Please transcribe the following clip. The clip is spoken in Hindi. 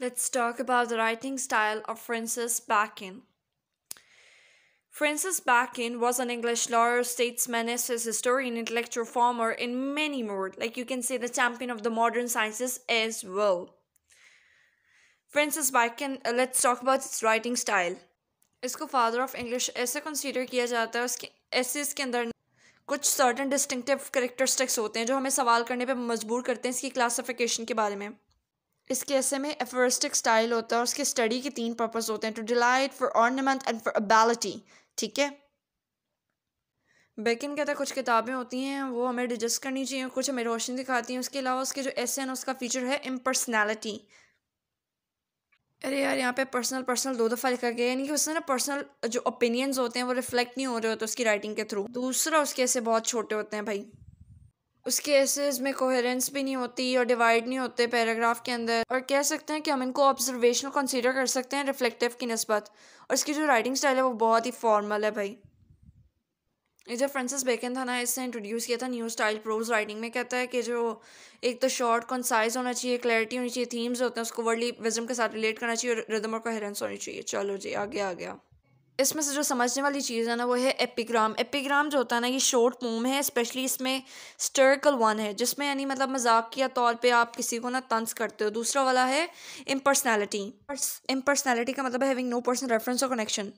Let's talk about the writing style of Francis Bacon. Francis Bacon was an English lawyer, statesman, essayist, historian, intellectual farmer, and many more. Like you can say, the champion of the modern sciences as well. Francis Bacon, uh, let's talk about its writing style. इसको फादर ऑफ इंग्लिश ऐसे कंसीडर किया जाता है उसके एसेस के अंदर कुछ सर्टन डिस्टिंक्टिव करेक्टरिस्टिक्स होते हैं जो हमें सवाल करने पे मजबूर करते हैं इसकी क्लासिफिकेशन के बारे में इसके ऐसे में एफरिस्टिक स्टाइल होता है उसके स्टडी के तीन पर्पज़ होते हैं to delight for ornament and for ability ठीक है बेकिन के तहत कुछ किताबें होती हैं वो हमें डिजस्ट करनी चाहिए कुछ हमें रोशनी दिखाती हैं उसके अलावा उसके जो ऐसे हैं उसका फीचर है इम्पर्सनैलिटी अरे यार यहाँ पे पर्सनल पर्सनल दो दफ़ा लिखा गया यानी कि उसने ना पर्सनल जो ओपिनियंस होते हैं वो रिफ्लेक्ट नहीं हो रहे होते उसकी राइटिंग के थ्रू दूसरा उसके ऐसे बहुत छोटे होते हैं भाई उसके एसेस में कोहेरेंस भी नहीं होती और डिवाइड नहीं होते पैराग्राफ के अंदर और कह सकते हैं कि हम इनको ऑब्जर्वेशनल कंसिडर कर सकते हैं रिफ्लेक्टिव की नस्बत और इसकी जो राइटिंग स्टाइल है वो बहुत ही फॉर्मल है भाई ये जो फ्रांसिस बेकन था ना इसने इंट्रोड्यूस किया था न्यू स्टाइल प्रोज राइटिंग में कहता है कि जो एक तो शॉर्ट कॉन्साइज होना चाहिए क्लैरिटी होनी चाहिए थीम्स होते हैं उसको वर्डली विजम के साथ रिलेट करना चाहिए और रिदम और कोहेरेंस होनी चाहिए चलो जी आगे आ गया इसमें से जो समझने वाली चीज़ है ना वो है एपिग्राम एपिग्राम जो होता है ना ये शॉर्ट पोम है स्पेशली इसमें स्टर्कल वन है जिसमें यानी मतलब मजाकिया तौर पे आप किसी को ना तंज करते हो दूसरा वाला है इम्पर्सनैलिटी इम्पर्सनैलिटी का मतलब हैविंग नो पर्सनल रेफरेंस और कनेक्शन